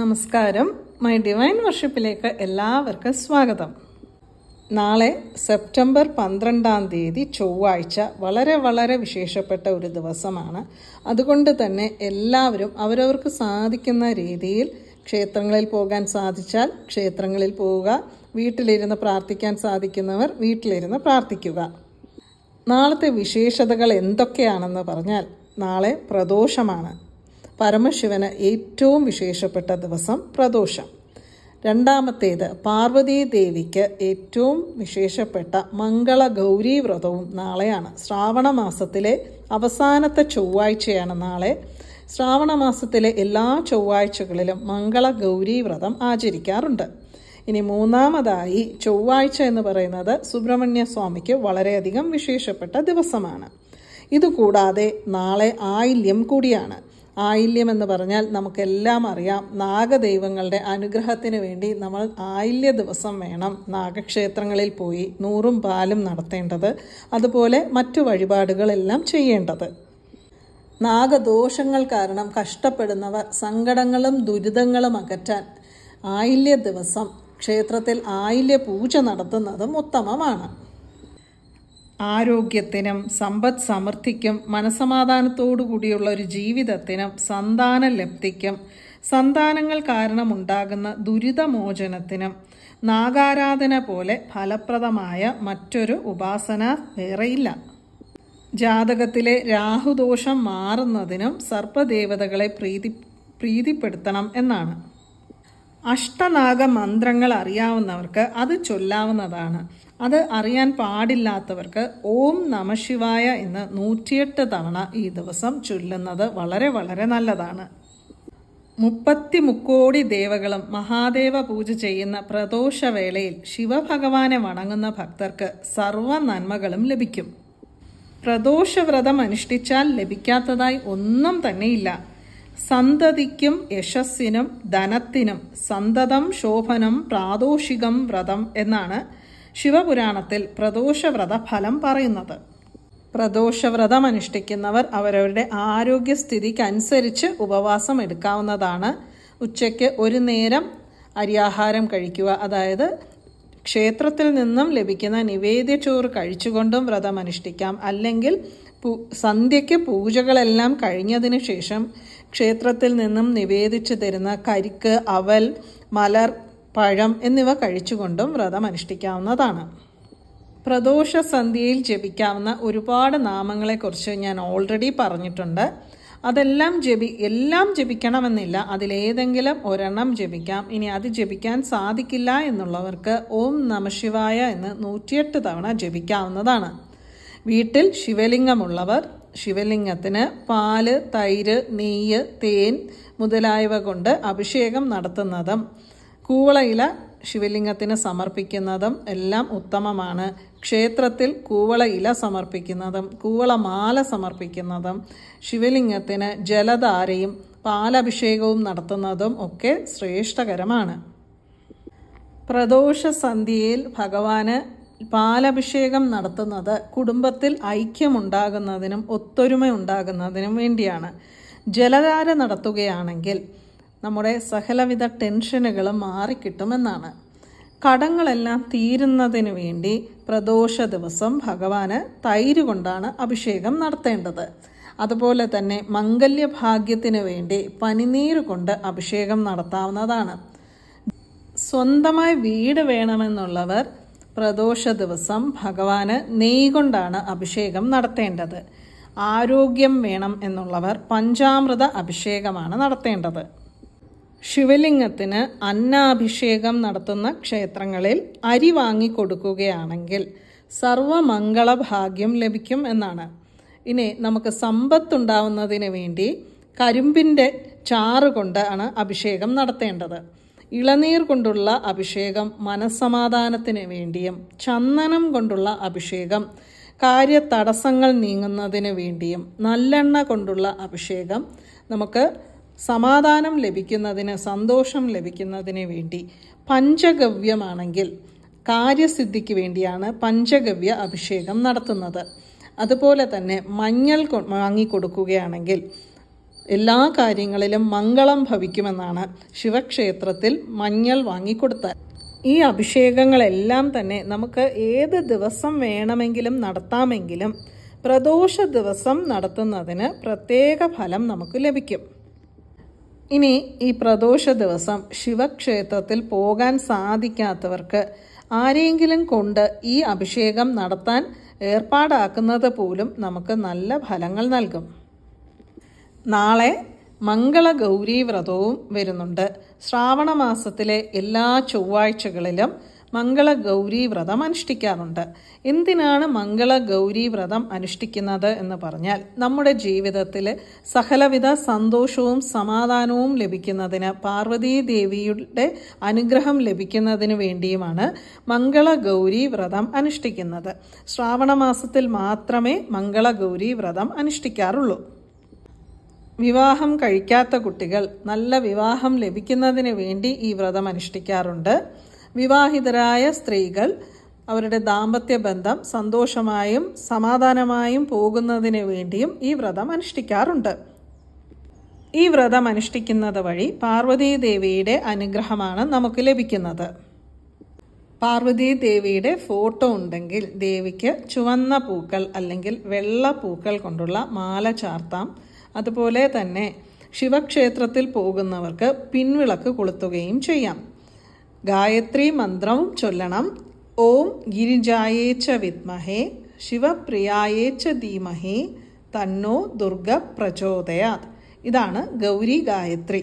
നമസ്കാരം my divine വർഷിപ്പിലേക്ക് എല്ലാവർക്കും സ്വാഗതം നാളെ സെപ്റ്റംബർ പന്ത്രണ്ടാം തീയതി ചൊവ്വാഴ്ച വളരെ വളരെ വിശേഷപ്പെട്ട ഒരു ദിവസമാണ് അതുകൊണ്ട് തന്നെ എല്ലാവരും അവരവർക്ക് സാധിക്കുന്ന രീതിയിൽ ക്ഷേത്രങ്ങളിൽ പോകാൻ സാധിച്ചാൽ ക്ഷേത്രങ്ങളിൽ പോവുക വീട്ടിലിരുന്ന് പ്രാർത്ഥിക്കാൻ സാധിക്കുന്നവർ വീട്ടിലിരുന്ന് പ്രാർത്ഥിക്കുക നാളത്തെ വിശേഷതകൾ എന്തൊക്കെയാണെന്ന് പറഞ്ഞാൽ നാളെ പ്രദോഷമാണ് പരമശിവന് ഏറ്റവും വിശേഷപ്പെട്ട ദിവസം പ്രദോഷം രണ്ടാമത്തേത് ദേവിക്ക് ഏറ്റവും വിശേഷപ്പെട്ട മംഗള ഗൗരി വ്രതവും നാളെയാണ് ശ്രാവണ മാസത്തിലെ അവസാനത്തെ ചൊവ്വാഴ്ചയാണ് നാളെ ശ്രാവണ മാസത്തിലെ എല്ലാ ചൊവ്വാഴ്ചകളിലും മംഗള ഗൗരി വ്രതം ആചരിക്കാറുണ്ട് ഇനി മൂന്നാമതായി ചൊവ്വാഴ്ച എന്ന് പറയുന്നത് സുബ്രഹ്മണ്യ സ്വാമിക്ക് വളരെയധികം വിശേഷപ്പെട്ട ദിവസമാണ് ഇതുകൂടാതെ നാളെ ആയില്യം കൂടിയാണ് ആയില്യം എന്ന് പറഞ്ഞാൽ നമുക്കെല്ലാം അറിയാം നാഗദൈവങ്ങളുടെ അനുഗ്രഹത്തിന് വേണ്ടി നമ്മൾ ആയില്യ ദിവസം വേണം നാഗക്ഷേത്രങ്ങളിൽ പോയി നൂറും പാലും നടത്തേണ്ടത് അതുപോലെ മറ്റു വഴിപാടുകളെല്ലാം ചെയ്യേണ്ടത് നാഗദോഷങ്ങൾ കാരണം കഷ്ടപ്പെടുന്നവർ സങ്കടങ്ങളും ദുരിതങ്ങളും അകറ്റാൻ ആയില്യ ദിവസം ക്ഷേത്രത്തിൽ ആയില്യ പൂജ നടത്തുന്നതും ഉത്തമമാണ് ആരോഗ്യത്തിനും സമ്പദ് സമൃദ്ധിക്കും മനസമാധാനത്തോടുകൂടിയുള്ള ഒരു ജീവിതത്തിനും സന്താന ലബ്ധിക്കും സന്താനങ്ങൾ കാരണമുണ്ടാകുന്ന ദുരിതമോചനത്തിനും നാഗാരാധന പോലെ ഫലപ്രദമായ മറ്റൊരു ഉപാസന വേറെയില്ല ജാതകത്തിലെ രാഹുദോഷം മാറുന്നതിനും സർപ്പദേവതകളെ പ്രീതി പ്രീതിപ്പെടുത്തണം എന്നാണ് അഷ്ടനാഗ മന്ത്രങ്ങൾ അറിയാവുന്നവർക്ക് അത് ചൊല്ലാവുന്നതാണ് അത് അറിയാൻ പാടില്ലാത്തവർക്ക് ഓം നമശിവായ എന്ന് നൂറ്റിയെട്ട് തവണ ഈ ദിവസം ചൊല്ലുന്നത് വളരെ വളരെ നല്ലതാണ് മുപ്പത്തി മുക്കോടി ദേവകളും മഹാദേവ പൂജ ചെയ്യുന്ന പ്രദോഷവേളയിൽ ശിവഭഗവാനെ വണങ്ങുന്ന ഭക്തർക്ക് സർവ നന്മകളും ലഭിക്കും പ്രദോഷവ്രതം അനുഷ്ഠിച്ചാൽ ലഭിക്കാത്തതായി ഒന്നും തന്നെയില്ല സന്തതിക്കും യശസ്സിനും ധനത്തിനും സന്തതം ശോഭനം പ്രാദോഷികം വ്രതം എന്നാണ് ശിവപുരാണത്തിൽ പ്രദോഷവ്രത ഫലം പറയുന്നത് പ്രദോഷവ്രതം അനുഷ്ഠിക്കുന്നവർ അവരവരുടെ ആരോഗ്യസ്ഥിതിക്കനുസരിച്ച് ഉപവാസം എടുക്കാവുന്നതാണ് ഉച്ചയ്ക്ക് ഒരു നേരം അരിയാഹാരം കഴിക്കുക അതായത് ക്ഷേത്രത്തിൽ നിന്നും ലഭിക്കുന്ന നിവേദ്യച്ചോറ് കഴിച്ചുകൊണ്ടും വ്രതം അനുഷ്ഠിക്കാം അല്ലെങ്കിൽ സന്ധ്യയ്ക്ക് പൂജകളെല്ലാം കഴിഞ്ഞതിന് ശേഷം ക്ഷേത്രത്തിൽ നിന്നും നിവേദിച്ചു തരുന്ന കരിക്ക് അവൽ മലർ പഴം എന്നിവ കഴിച്ചുകൊണ്ടും വ്രതം അനുഷ്ഠിക്കാവുന്നതാണ് പ്രദോഷ സന്ധ്യയിൽ ജപിക്കാവുന്ന ഒരുപാട് നാമങ്ങളെക്കുറിച്ച് ഞാൻ ഓൾറെഡി പറഞ്ഞിട്ടുണ്ട് അതെല്ലാം ജപി എല്ലാം ജപിക്കണമെന്നില്ല അതിലേതെങ്കിലും ഒരെണ്ണം ജപിക്കാം ഇനി അത് ജപിക്കാൻ സാധിക്കില്ല എന്നുള്ളവർക്ക് ഓം നമശിവായ എന്ന് നൂറ്റിയെട്ട് തവണ ജപിക്കാവുന്നതാണ് വീട്ടിൽ ശിവലിംഗമുള്ളവർ ശിവലിംഗത്തിന് പാല് തൈര് നെയ്യ് തേൻ മുതലായവ കൊണ്ട് അഭിഷേകം നടത്തുന്നതും കൂവളയില ശിവലിംഗത്തിന് സമർപ്പിക്കുന്നതും എല്ലാം ഉത്തമമാണ് ക്ഷേത്രത്തിൽ കൂവള ഇല സമർപ്പിക്കുന്നതും കൂവളമാല സമർപ്പിക്കുന്നതും ശിവലിംഗത്തിന് ജലധാരയും പാലഭിഷേകവും നടത്തുന്നതും ഒക്കെ ശ്രേഷ്ഠകരമാണ് പ്രദോഷ ഭഗവാന് പാലഭിഷേകം നടത്തുന്നത് കുടുംബത്തിൽ ഐക്യമുണ്ടാകുന്നതിനും ഒത്തൊരുമ ഉണ്ടാകുന്നതിനും വേണ്ടിയാണ് ജലധാര നടത്തുകയാണെങ്കിൽ നമ്മുടെ സകലവിധ ടെൻഷനുകൾ മാറിക്കിട്ടുമെന്നാണ് കടങ്ങളെല്ലാം തീരുന്നതിന് വേണ്ടി പ്രദോഷ ദിവസം ഭഗവാന് തൈര് കൊണ്ടാണ് അഭിഷേകം നടത്തേണ്ടത് അതുപോലെ തന്നെ മംഗല്യഭാഗ്യത്തിനു വേണ്ടി പനിനീര് കൊണ്ട് അഭിഷേകം നടത്താവുന്നതാണ് സ്വന്തമായി വീട് വേണമെന്നുള്ളവർ പ്രദോഷ ദിവസം ഭഗവാന് നെയ് കൊണ്ടാണ് അഭിഷേകം നടത്തേണ്ടത് ആരോഗ്യം വേണം എന്നുള്ളവർ പഞ്ചാമൃത അഭിഷേകമാണ് നടത്തേണ്ടത് ശിവലിംഗത്തിന് അന്നാഭിഷേകം നടത്തുന്ന ക്ഷേത്രങ്ങളിൽ അരി വാങ്ങിക്കൊടുക്കുകയാണെങ്കിൽ സർവമംഗളഭാഗ്യം ലഭിക്കും എന്നാണ് ഇനി നമുക്ക് സമ്പത്തുണ്ടാവുന്നതിന് വേണ്ടി കരിമ്പിൻ്റെ ചാറ് കൊണ്ടാണ് അഭിഷേകം നടത്തേണ്ടത് ഇളനീർ കൊണ്ടുള്ള അഭിഷേകം മനസ്സമാധാനത്തിന് വേണ്ടിയും ചന്ദനം കൊണ്ടുള്ള അഭിഷേകം കാര്യ തടസ്സങ്ങൾ നീങ്ങുന്നതിന് വേണ്ടിയും നല്ലെണ്ണ കൊണ്ടുള്ള അഭിഷേകം നമുക്ക് സമാധാനം ലഭിക്കുന്നതിന് സന്തോഷം ലഭിക്കുന്നതിന് വേണ്ടി പഞ്ചഗവ്യമാണെങ്കിൽ കാര്യസിദ്ധിക്ക് വേണ്ടിയാണ് പഞ്ചഗവ്യ അഭിഷേകം നടത്തുന്നത് അതുപോലെ തന്നെ മഞ്ഞൾ വാങ്ങിക്കൊടുക്കുകയാണെങ്കിൽ എല്ലാ കാര്യങ്ങളിലും മംഗളം ഭവിക്കുമെന്നാണ് ശിവക്ഷേത്രത്തിൽ മഞ്ഞൾ വാങ്ങിക്കൊടുത്തത് ഈ അഭിഷേകങ്ങളെല്ലാം തന്നെ നമുക്ക് ഏത് ദിവസം വേണമെങ്കിലും നടത്താമെങ്കിലും പ്രദോഷ ദിവസം നടത്തുന്നതിന് പ്രത്യേക ഫലം നമുക്ക് ലഭിക്കും ഇനി ഈ പ്രദോഷ ദിവസം ശിവക്ഷേത്രത്തിൽ പോകാൻ സാധിക്കാത്തവർക്ക് ആരെങ്കിലും കൊണ്ട് ഈ അഭിഷേകം നടത്താൻ ഏർപ്പാടാക്കുന്നത് പോലും നമുക്ക് നല്ല ഫലങ്ങൾ നൽകും നാളെ മംഗള ഗൗരി വ്രതവും വരുന്നുണ്ട് ശ്രാവണ മാസത്തിലെ എല്ലാ ചൊവ്വാഴ്ചകളിലും മംഗള ഗൗരി വ്രതം അനുഷ്ഠിക്കാറുണ്ട് എന്തിനാണ് മംഗള ഗൗരി വ്രതം അനുഷ്ഠിക്കുന്നത് എന്ന് പറഞ്ഞാൽ നമ്മുടെ ജീവിതത്തിൽ സകലവിധ സന്തോഷവും സമാധാനവും ലഭിക്കുന്നതിന് പാർവതി ദേവിയുടെ അനുഗ്രഹം ലഭിക്കുന്നതിന് വേണ്ടിയുമാണ് മംഗള ഗൗരി വ്രതം അനുഷ്ഠിക്കുന്നത് ശ്രാവണ മാസത്തിൽ മാത്രമേ മംഗള ഗൗരി വ്രതം അനുഷ്ഠിക്കാറുള്ളൂ വിവാഹം കഴിക്കാത്ത കുട്ടികൾ നല്ല വിവാഹം ലഭിക്കുന്നതിന് വേണ്ടി ഈ വ്രതം അനുഷ്ഠിക്കാറുണ്ട് വിവാഹിതരായ സ്ത്രീകൾ അവരുടെ ദാമ്പത്യ ബന്ധം സന്തോഷമായും സമാധാനമായും പോകുന്നതിന് വേണ്ടിയും ഈ വ്രതം അനുഷ്ഠിക്കാറുണ്ട് ഈ വ്രതം അനുഷ്ഠിക്കുന്നത് വഴി പാർവതീദേവിയുടെ അനുഗ്രഹമാണ് നമുക്ക് ലഭിക്കുന്നത് പാർവതീദേവിയുടെ ഫോട്ടോ ഉണ്ടെങ്കിൽ ദേവിക്ക് ചുവന്ന പൂക്കൾ അല്ലെങ്കിൽ വെള്ള പൂക്കൾ കൊണ്ടുള്ള മാല ചാർത്താം അതുപോലെ തന്നെ ശിവക്ഷേത്രത്തിൽ പോകുന്നവർക്ക് പിൻവിളക്ക് കൊളുത്തുകയും ചെയ്യാം ഗായത്രി മന്ത്രം ചൊല്ലണം ഓം ഗിരിജായേച്ച വിദ്മഹേ ശിവപ്രിയായേച്ച ധീമഹേ തന്നോ ദുർഗ പ്രചോദയാത് ഇതാണ് ഗൗരി ഗായത്രി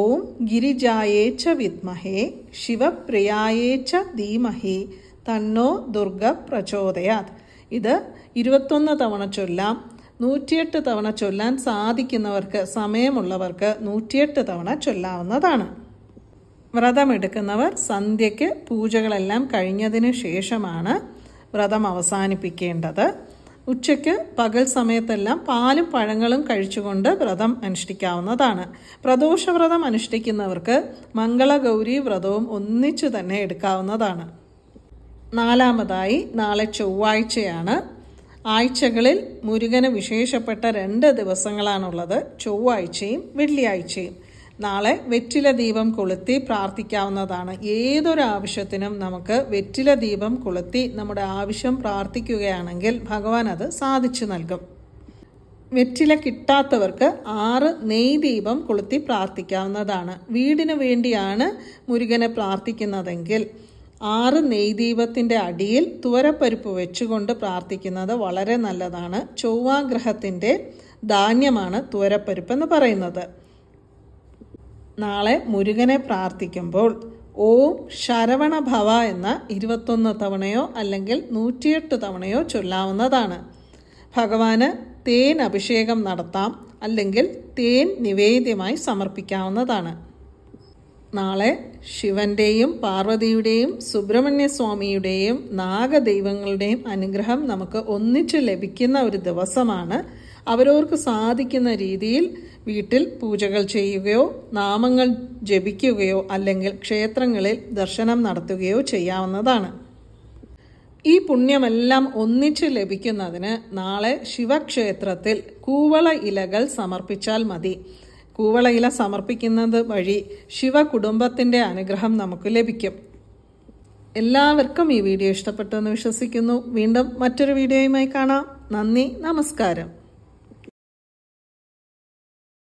ഓം ഗിരിജായേച്ച വിദ്മഹേ ശിവപ്രിയായേച്ച ധീമഹേ തന്നോ ദുർഗ പ്രചോദയാത് ഇത് ഇരുപത്തൊന്ന് തവണ ചൊല്ലാം നൂറ്റിയെട്ട് തവണ ചൊല്ലാൻ സാധിക്കുന്നവർക്ക് സമയമുള്ളവർക്ക് നൂറ്റിയെട്ട് തവണ ചൊല്ലാവുന്നതാണ് വ്രതമെടുക്കുന്നവർ സന്ധ്യയ്ക്ക് പൂജകളെല്ലാം കഴിഞ്ഞതിന് ശേഷമാണ് വ്രതം അവസാനിപ്പിക്കേണ്ടത് ഉച്ചയ്ക്ക് പകൽ സമയത്തെല്ലാം പാലും പഴങ്ങളും കഴിച്ചുകൊണ്ട് വ്രതം അനുഷ്ഠിക്കാവുന്നതാണ് പ്രദോഷവ്രതം അനുഷ്ഠിക്കുന്നവർക്ക് മംഗളഗൗരി വ്രതവും ഒന്നിച്ചു തന്നെ എടുക്കാവുന്നതാണ് നാലാമതായി നാളെ ചൊവ്വാഴ്ചയാണ് ആഴ്ചകളിൽ മുരുകന് വിശേഷപ്പെട്ട രണ്ട് ദിവസങ്ങളാണുള്ളത് ചൊവ്വാഴ്ചയും വെള്ളിയാഴ്ചയും നാളെ വെറ്റില ദീപം കൊളുത്തി പ്രാർത്ഥിക്കാവുന്നതാണ് ഏതൊരു ആവശ്യത്തിനും നമുക്ക് വെറ്റില ദീപം കൊളുത്തി നമ്മുടെ ആവശ്യം പ്രാർത്ഥിക്കുകയാണെങ്കിൽ ഭഗവാൻ അത് സാധിച്ചു നൽകും വെറ്റില കിട്ടാത്തവർക്ക് ആറ് നെയ് ദീപം കൊളുത്തി പ്രാർത്ഥിക്കാവുന്നതാണ് വീടിനു വേണ്ടിയാണ് മുരുകനെ പ്രാർത്ഥിക്കുന്നതെങ്കിൽ ആറ് നെയ്ദീപത്തിൻ്റെ അടിയിൽ തുവരപ്പരിപ്പ് വെച്ചുകൊണ്ട് പ്രാർത്ഥിക്കുന്നത് വളരെ നല്ലതാണ് ചൊവ്വാഗ്രഹത്തിൻ്റെ ധാന്യമാണ് തുവരപ്പരിപ്പ് എന്ന് പറയുന്നത് നാളെ മുരുകനെ പ്രാർത്ഥിക്കുമ്പോൾ ഓം ശരവണ ഭവ എന്ന ഇരുപത്തൊന്ന് തവണയോ അല്ലെങ്കിൽ നൂറ്റിയെട്ട് തവണയോ ചൊല്ലാവുന്നതാണ് ഭഗവാന് തേൻ അഭിഷേകം നടത്താം അല്ലെങ്കിൽ തേൻ നിവേദ്യമായി സമർപ്പിക്കാവുന്നതാണ് നാളെ ശിവന്റെയും പാർവതിയുടെയും സുബ്രഹ്മണ്യ സ്വാമിയുടെയും നാഗദൈവങ്ങളുടെയും അനുഗ്രഹം നമുക്ക് ഒന്നിച്ച് ലഭിക്കുന്ന ഒരു ദിവസമാണ് അവരവർക്ക് സാധിക്കുന്ന രീതിയിൽ വീട്ടിൽ പൂജകൾ ചെയ്യുകയോ നാമങ്ങൾ ജപിക്കുകയോ അല്ലെങ്കിൽ ക്ഷേത്രങ്ങളിൽ ദർശനം നടത്തുകയോ ചെയ്യാവുന്നതാണ് ഈ പുണ്യമെല്ലാം ഒന്നിച്ച് ലഭിക്കുന്നതിന് നാളെ ശിവക്ഷേത്രത്തിൽ കൂവള ഇലകൾ സമർപ്പിച്ചാൽ മതി കൂവളയില സമർപ്പിക്കുന്നത് വഴി ശിവ കുടുംബത്തിൻ്റെ അനുഗ്രഹം നമുക്ക് ലഭിക്കും എല്ലാവർക്കും ഈ വീഡിയോ ഇഷ്ടപ്പെട്ടു എന്ന് വിശ്വസിക്കുന്നു വീണ്ടും മറ്റൊരു വീഡിയോയുമായി കാണാം നന്ദി നമസ്കാരം